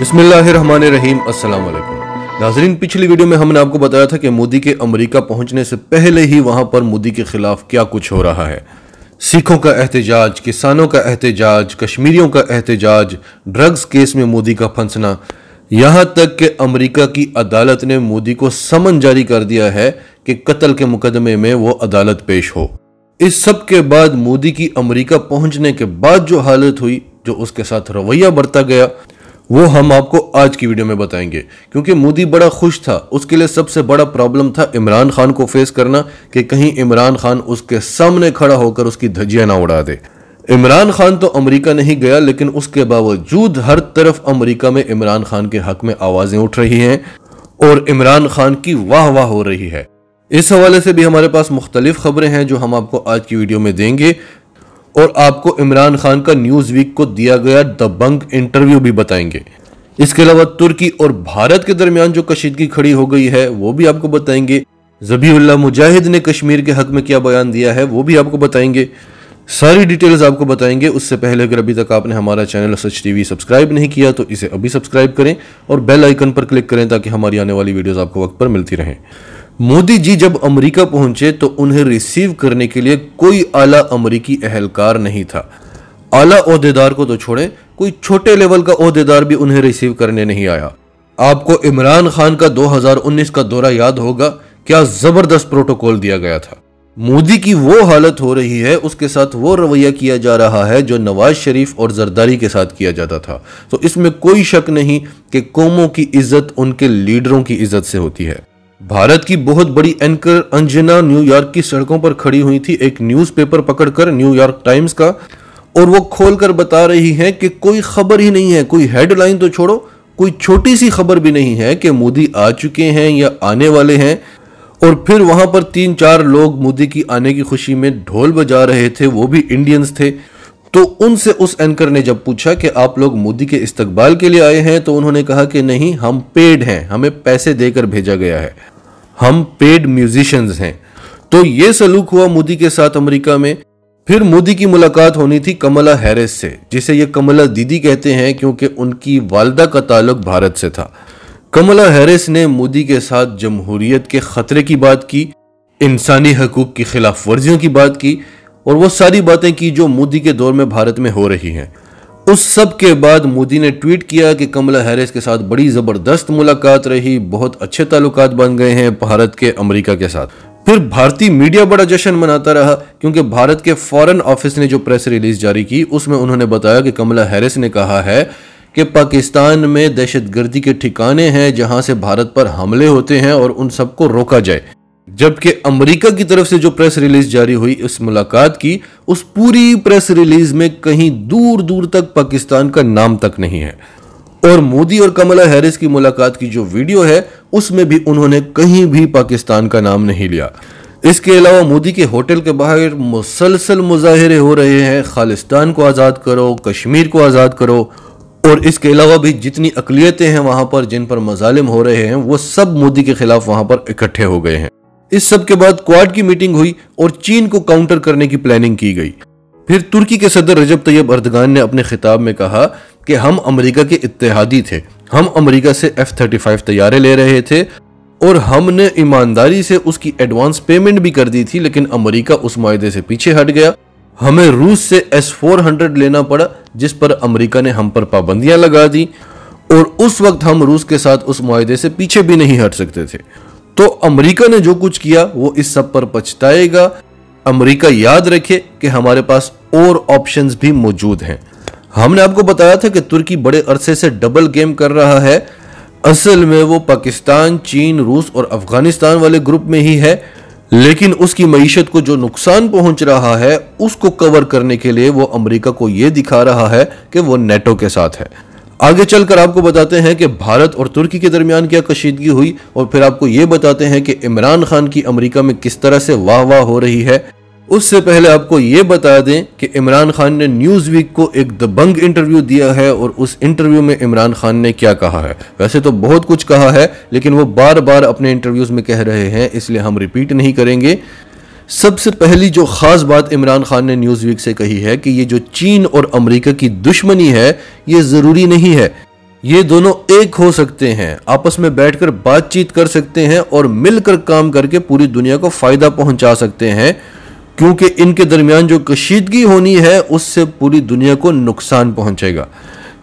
बिस्मिल्लाम अस्सलाम वालेकुम नाजरीन पिछली वीडियो में हमने आपको बताया था कि मोदी के अमेरिका पहुंचने से पहले ही वहां पर मोदी के खिलाफ क्या कुछ हो रहा है सिखों का एहतजाज किसानों का एहतजाज कश्मीरियों का एहतजाज ड्रग्स केस में मोदी का फंसना यहाँ तक कि अमेरिका की अदालत ने मोदी को समन जारी कर दिया है कि कत्ल के मुकदमे में वो अदालत पेश हो इस सब के बाद मोदी की अमेरिका पहुंचने के बाद जो हालत हुई जो उसके साथ रवैया बरता गया वो हम आपको आज की वीडियो में बताएंगे क्योंकि मोदी बड़ा खुश था उसके लिए सबसे बड़ा प्रॉब्लम था इमरान खान को फेस करना कि कहीं इमरान खान उसके सामने खड़ा होकर उसकी धज्जियां ना उड़ा दे इमरान खान तो अमेरिका नहीं गया लेकिन उसके बावजूद हर तरफ अमेरिका में इमरान खान के हक में आवाजें उठ रही हैं और इमरान खान की वाह वाह हो रही है इस हवाले से भी हमारे पास मुख्तलिफ खबरें हैं जो हम आपको आज की वीडियो में देंगे और आपको इमरान खान का न्यूज़ वीक को दिया गया दबंग इंटरव्यू भी बताएंगे इसके अलावा तुर्की और भारत के दरमियान जो कशीदगी खड़ी हो गई है वो भी आपको बताएंगे जबीउल्ला मुजाहिद ने कश्मीर के हक में क्या बयान दिया है वो भी आपको बताएंगे सारी डिटेल्स आपको बताएंगे उससे पहले अगर अभी तक आपने हमारा चैनल सच टीवी सब्सक्राइब नहीं किया तो इसे अभी सब्सक्राइब करें और बेल आइकन पर क्लिक करें ताकि हमारी आने वाली वीडियोस आपको वक्त पर मिलती रहें मोदी जी जब अमेरिका पहुंचे तो उन्हें रिसीव करने के लिए कोई आला अमेरिकी अहलकार नहीं था आला अहदेदार को तो छोड़े कोई छोटे लेवल का अहदेदार भी उन्हें रिसीव करने नहीं आया आपको इमरान खान का 2019 का दौरा याद होगा क्या जबरदस्त प्रोटोकॉल दिया गया था मोदी की वो हालत हो रही है उसके साथ वो रवैया किया जा रहा है जो नवाज शरीफ और जरदारी के साथ किया जाता था तो इसमें कोई शक नहीं कि कौमों की इज्जत उनके लीडरों की इज्जत से होती है भारत की बहुत बड़ी एंकर अंजना न्यूयॉर्क की सड़कों पर खड़ी हुई थी एक न्यूज़पेपर पकड़कर न्यूयॉर्क टाइम्स का और वो खोलकर बता रही हैं कि कोई खबर ही नहीं है कोई हेडलाइन तो छोड़ो कोई छोटी सी खबर भी नहीं है कि मोदी आ चुके हैं या आने वाले हैं और फिर वहां पर तीन चार लोग मोदी की आने की खुशी में ढोल बजा रहे थे वो भी इंडियंस थे तो उनसे उस एंकर ने जब पूछा कि आप लोग मोदी के इस्तकबाल के लिए आए हैं तो उन्होंने कहा कि नहीं हम पेड हैं हमें पैसे देकर भेजा गया है हम पेड म्यूजिशियंस हैं तो ये सलूक हुआ मोदी के साथ अमेरिका में फिर मोदी की मुलाकात होनी थी कमला हैरिस से जिसे ये कमला दीदी कहते हैं क्योंकि उनकी वालदा का ताल्लुक भारत से था कमला हैरिस ने मोदी के साथ जमहूरियत के खतरे की बात की इंसानी हकूक की खिलाफ वर्जियों की बात की और वो सारी बातें की जो मोदी के दौर में भारत में हो रही हैं उस सब के बाद मोदी ने ट्वीट किया कि कमला हैरिस के साथ बड़ी ज़बरदस्त मुलाकात रही बहुत अच्छे ताल्लुक बन गए हैं भारत के अमेरिका के साथ फिर भारतीय मीडिया बड़ा जश्न मनाता रहा क्योंकि भारत के फॉरेन ऑफिस ने जो प्रेस रिलीज जारी की उसमें उन्होंने बताया कि कमला हैरिस ने कहा है कि पाकिस्तान में दहशतगर्दी के ठिकाने हैं जहां से भारत पर हमले होते हैं और उन सबको रोका जाए जबकि अमेरिका की तरफ से जो प्रेस रिलीज जारी हुई इस मुलाकात की उस पूरी प्रेस रिलीज में कहीं दूर दूर तक पाकिस्तान का नाम तक नहीं है और मोदी और कमला हैरिस की मुलाकात की जो वीडियो है उसमें भी उन्होंने कहीं भी पाकिस्तान का नाम नहीं लिया इसके अलावा मोदी के होटल के बाहर मुसलसल मुजाहरे हो रहे हैं खालिस्तान को आज़ाद करो कश्मीर को आज़ाद करो और इसके अलावा भी जितनी अकलीतें हैं वहां पर जिन पर मजालिम हो रहे हैं वो सब मोदी के खिलाफ वहां पर इकट्ठे हो गए हैं इस सब के बाद क्वाड की मीटिंग हुई और चीन को काउंटर करने की प्लानिंग की गई फिर तुर्की के सदर रजब तैयब अर्दगान ने अपने खिताब में कहा कि हम अमेरिका के इत्तेहादी थे हम अमेरिका से एफ थर्टी फाइव तैयारे ले रहे थे और हमने ईमानदारी से उसकी एडवांस पेमेंट भी कर दी थी लेकिन अमेरिका उस माहे से पीछे हट गया हमें रूस से एस फोर हंड्रेड लेना पड़ा जिस पर अमेरिका ने हम पर पाबंदियां लगा दी और उस वक्त हम रूस के साथ उस माहे से पीछे भी नहीं हट सकते थे तो अमेरिका ने जो कुछ किया वो इस सब पर पछताएगा अमेरिका याद रखे कि हमारे पास और ऑप्शंस भी मौजूद हैं हमने आपको बताया था कि तुर्की बड़े अरसे से डबल गेम कर रहा है असल में वो पाकिस्तान चीन रूस और अफगानिस्तान वाले ग्रुप में ही है लेकिन उसकी मीशत को जो नुकसान पहुंच रहा है उसको कवर करने के लिए वो अमेरिका को ये दिखा रहा है कि वो नेटो के साथ है आगे चलकर आपको बताते हैं कि भारत और तुर्की के दरमियान क्या कशीदगी हुई और फिर आपको ये बताते हैं कि इमरान खान की अमेरिका में किस तरह से वाह वाह हो रही है उससे पहले आपको ये बता दें कि इमरान खान ने न्यूज़ वीक को एक दबंग इंटरव्यू दिया है और उस इंटरव्यू में इमरान खान ने क्या कहा है वैसे तो बहुत कुछ कहा है लेकिन वो बार बार अपने इंटरव्यूज़ में कह रहे हैं इसलिए हम रिपीट नहीं करेंगे सबसे पहली जो ख़ास बात इमरान खान ने न्यूज़ वीक से कही है कि ये जो चीन और अमेरिका की दुश्मनी है ये ज़रूरी नहीं है ये दोनों एक हो सकते हैं आपस में बैठकर बातचीत कर सकते हैं और मिलकर काम करके पूरी दुनिया को फ़ायदा पहुंचा सकते हैं क्योंकि इनके दरमियान जो कशीदगी होनी है उससे पूरी दुनिया को नुकसान पहुंचेगा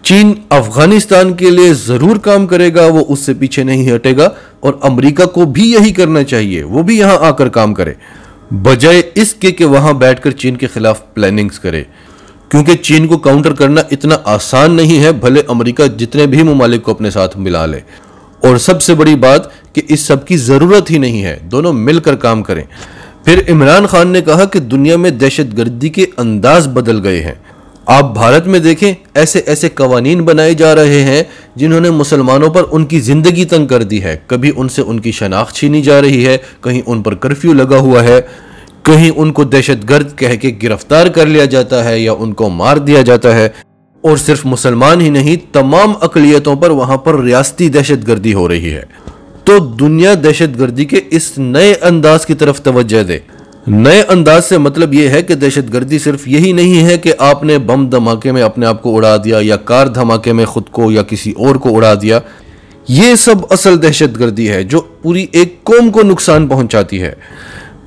चीन अफगानिस्तान के लिए ज़रूर काम करेगा वो उससे पीछे नहीं हटेगा और अमेरिका को भी यही करना चाहिए वो भी यहां आकर काम करे बजाय इसके कि वहां बैठकर चीन के खिलाफ प्लानिंग्स करे क्योंकि चीन को काउंटर करना इतना आसान नहीं है भले अमेरिका जितने भी ममालिक को अपने साथ मिला ले और सबसे बड़ी बात कि इस सब की ज़रूरत ही नहीं है दोनों मिलकर काम करें फिर इमरान खान ने कहा कि दुनिया में दहशत गर्दी के अंदाज बदल गए हैं आप भारत में देखें ऐसे ऐसे कवानीन बनाए जा रहे हैं जिन्होंने मुसलमानों पर उनकी ज़िंदगी तंग कर दी है कभी उनसे उनकी शनाख्त छीनी जा रही है कहीं उन पर कर्फ्यू लगा हुआ है कहीं उनको दहशत गर्द कह के गिरफ्तार कर लिया जाता है या उनको मार दिया जाता है और सिर्फ मुसलमान ही नहीं तमाम अकलीतों पर वहाँ पर रियासती दहशत गर्दी हो रही है तो दुनिया दहशत गर्दी के इस नए अंदाज की तरफ तोज्जह दे नए अंदाज से मतलब यह है कि दहशतगर्दी सिर्फ यही नहीं है कि आपने बम धमाके में अपने आप को उड़ा दिया या कार धमाके में खुद को या किसी और को उड़ा दिया ये सब असल दहशतगर्दी है जो पूरी एक कौम को नुकसान पहुंचाती है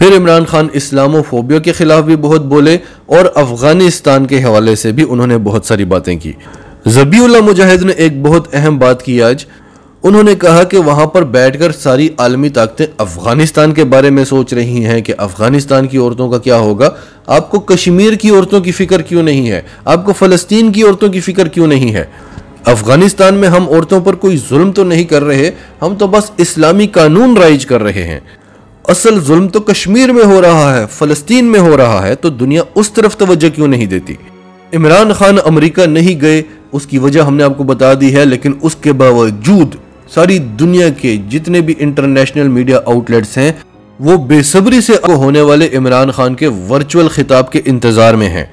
फिर इमरान खान इस्लामोफोबिया के खिलाफ भी बहुत बोले और अफगानिस्तान के हवाले से भी उन्होंने बहुत सारी बातें की जबीउल्ला मुजाहिद ने एक बहुत अहम बात की आज उन्होंने कहा कि वहां पर बैठकर सारी आलमी ताकतें अफ़गानिस्तान के बारे में सोच रही हैं कि अफ़गानिस्तान की औरतों का क्या होगा आपको कश्मीर की औरतों की फ़िक्र क्यों नहीं है आपको फ़लस्तीन की औरतों की फ़िक्र क्यों नहीं है अफ़गानिस्तान में हम औरतों पर कोई जुल्म तो नहीं कर रहे हम तो बस इस्लामी कानून राइज कर रहे हैं असल जुल्म तो कश्मीर में हो रहा है फ़लस्तीन में हो रहा है तो दुनिया उस तरफ तवज्जो क्यों नहीं देती इमरान खान अमरीका नहीं गए उसकी वजह हमने आपको बता दी है लेकिन उसके बावजूद सारी दुनिया के जितने भी इंटरनेशनल मीडिया आउटलेट्स हैं वो बेसब्री से होने वाले इमरान खान के वर्चुअल खिताब के इंतज़ार में हैं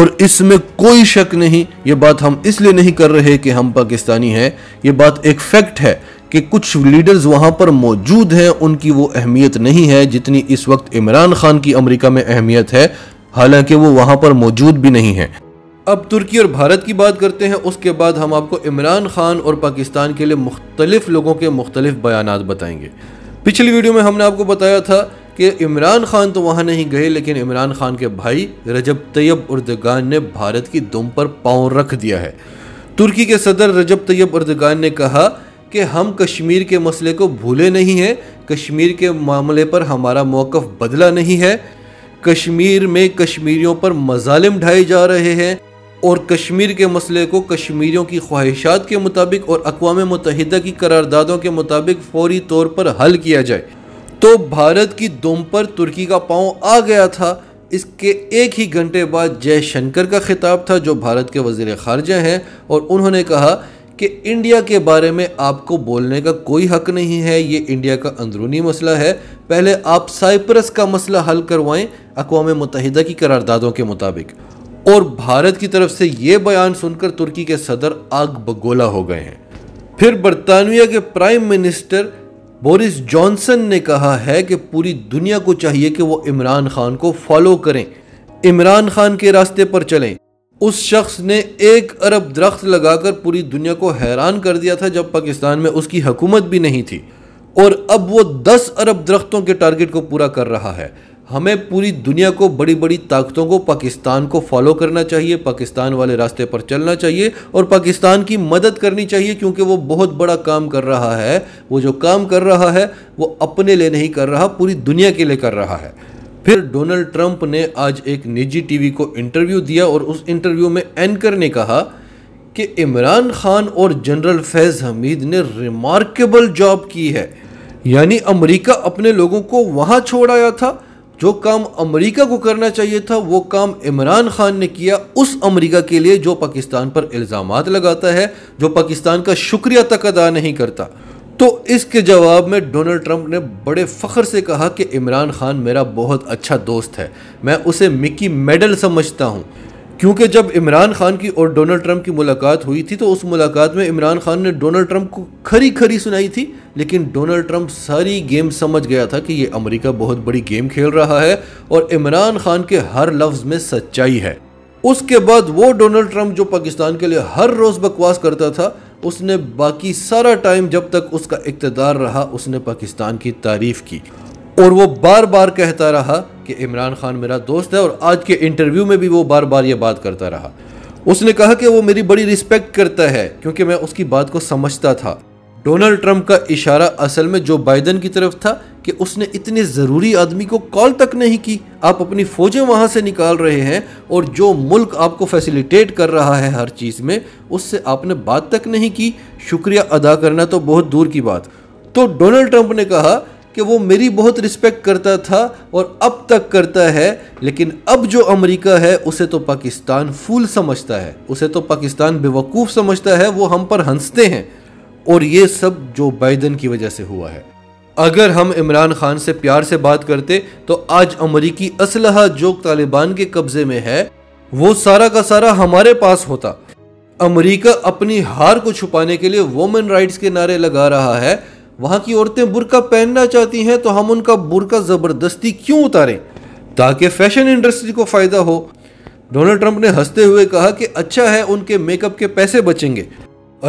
और इसमें कोई शक नहीं ये बात हम इसलिए नहीं कर रहे कि हम पाकिस्तानी हैं ये बात एक फैक्ट है कि कुछ लीडर्स वहाँ पर मौजूद हैं उनकी वो अहमियत नहीं है जितनी इस वक्त इमरान खान की अमेरिका में अहमियत है हालांकि वो वहाँ पर मौजूद भी नहीं है अब तुर्की और भारत की बात करते हैं उसके बाद हम आपको इमरान खान और पाकिस्तान के लिए मुख्तलिफ लोगों के मुख्तलिफ बयान बताएंगे पिछली वीडियो में हमने आपको बताया था कि इमरान खान तो वहाँ नहीं गए लेकिन इमरान खान के भाई रजब तैयब उर्दगान ने भारत की दुम पर पाँव रख दिया है तुर्की के सदर रजब तैयब उर्दगान ने कहा कि हम कश्मीर के मसले को भूले नहीं हैं कश्मीर के मामले पर हमारा मौक़ बदला नहीं है कश्मीर में कश्मीरियों पर मजालिम ढाए जा रहे हैं और कश्मीर के मसले को कश्मीरियों की ख्वाहिशात के मुताबिक और अकवा मुतहद की करारदादों के मुताबिक फौरी तौर पर हल किया जाए तो भारत की दुम पर तुर्की का पाँव आ गया था इसके एक ही घंटे बाद जयशंकर का खिताब था जो भारत के वजीर खारजा हैं और उन्होंने कहा कि इंडिया के बारे में आपको बोलने का कोई हक नहीं है ये इंडिया का अंदरूनी मसला है पहले आप साइप्रस का मसला हल करवाएं अकवा मुतहदा की करारदादों के मुताबिक और भारत की तरफ से यह बयान सुनकर तुर्की के सदर आग बगोला हो गए हैं फिर बरतानिया के प्राइम मिनिस्टर बोरिस जॉनसन ने कहा है कि पूरी दुनिया को चाहिए कि वो इमरान खान को फॉलो करें इमरान खान के रास्ते पर चलें उस शख्स ने एक अरब दरख्त लगाकर पूरी दुनिया को हैरान कर दिया था जब पाकिस्तान में उसकी हुकूमत भी नहीं थी और अब वो दस अरब दरख्तों के टारगेट को पूरा कर रहा है हमें पूरी दुनिया को बड़ी बड़ी ताकतों को पाकिस्तान को फॉलो करना चाहिए पाकिस्तान वाले रास्ते पर चलना चाहिए और पाकिस्तान की मदद करनी चाहिए क्योंकि वो बहुत बड़ा काम कर रहा है वो जो काम कर रहा है वो अपने लिए नहीं कर रहा पूरी दुनिया के लिए कर रहा है फिर डोनाल्ड ट्रंप ने आज एक निजी टीवी को इंटरव्यू दिया और उस इंटरव्यू में एंकर ने कहा कि इमरान खान और जनरल फैज़ हमीद ने रिमार्केबल जॉब की है यानी अमरीका अपने लोगों को वहाँ छोड़ आया था जो काम अमेरिका को करना चाहिए था वो काम इमरान खान ने किया उस अमेरिका के लिए जो पाकिस्तान पर इल्ज़ाम लगाता है जो पाकिस्तान का शुक्रिया तक अदा नहीं करता तो इसके जवाब में डोनाल्ड ट्रंप ने बड़े फ़ख्र से कहा कि इमरान खान मेरा बहुत अच्छा दोस्त है मैं उसे मिकी मेडल समझता हूँ क्योंकि जब इमरान खान की और डोनाल्ड ट्रंप की मुलाकात हुई थी तो उस मुलाकात में इमरान खान ने डोनाल्ड ट्रंप को खरी खरी सुनाई थी लेकिन डोनाल्ड ट्रंप सारी गेम समझ गया था कि ये अमेरिका बहुत बड़ी गेम खेल रहा है और इमरान खान के हर लफ्ज़ में सच्चाई है उसके बाद वो डोनाल्ड ट्रंप जो पाकिस्तान के लिए हर रोज़ बकवास करता था उसने बाकी सारा टाइम जब तक उसका इकतदार रहा उसने पाकिस्तान की तारीफ़ की और वो बार बार कहता रहा कि इमरान खान मेरा दोस्त है और आज के इंटरव्यू में भी वो बार बार ये बात करता रहा उसने कहा कि वो मेरी बड़ी रिस्पेक्ट करता है क्योंकि मैं उसकी बात को समझता था डोनाल्ड ट्रंप का इशारा असल में जो बाइडन की तरफ था कि उसने इतने ज़रूरी आदमी को कॉल तक नहीं की आप अपनी फ़ौजें वहाँ से निकाल रहे हैं और जो मुल्क आपको फैसिलिटेट कर रहा है हर चीज़ में उससे आपने बात तक नहीं की शुक्रिया अदा करना तो बहुत दूर की बात तो डोनाल्ड ट्रंप ने कहा कि वो मेरी बहुत रिस्पेक्ट करता था और अब तक करता है लेकिन अब जो अमेरिका है उसे तो पाकिस्तान फूल समझता है उसे तो पाकिस्तान बेवकूफ़ समझता है वो हम पर हंसते हैं और ये सब जो बाइडन की वजह से हुआ है अगर हम इमरान खान से प्यार से बात करते तो आज अमरीकी असल जो तालिबान के कब्जे में है वो सारा का सारा हमारे पास होता अमरीका अपनी हार को छुपाने के लिए वोमेन राइट्स के नारे लगा रहा है वहाँ की औरतें बुरका पहनना चाहती हैं तो हम उनका बुरका ज़बरदस्ती क्यों उतारें ताकि फैशन इंडस्ट्री को फ़ायदा हो डोनाल्ड ट्रंप ने हंसते हुए कहा कि अच्छा है उनके मेकअप के पैसे बचेंगे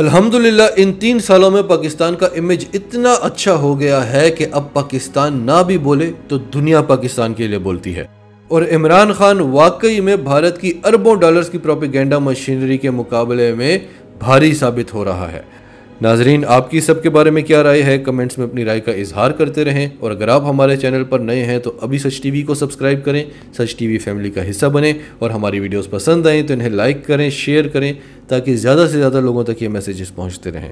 अल्हम्दुलिल्लाह इन तीन सालों में पाकिस्तान का इमेज इतना अच्छा हो गया है कि अब पाकिस्तान ना भी बोले तो दुनिया पाकिस्तान के लिए बोलती है और इमरान खान वाकई में भारत की अरबों डॉलर्स की प्रोपेगेंडा मशीनरी के मुकाबले में भारी साबित हो रहा है नाजरीन आपकी सब के बारे में क्या राय है कमेंट्स में अपनी राय का इजहार करते रहें और अगर आप हमारे चैनल पर नए हैं तो अभी सच वी को सब्सक्राइब करें सच वी फैमिली का हिस्सा बने और हमारी वीडियोज़ पसंद आएँ तो इन्हें लाइक करें शेयर करें ताकि ज़्यादा से ज़्यादा लोगों तक ये मैसेजेस पहुँचते रहें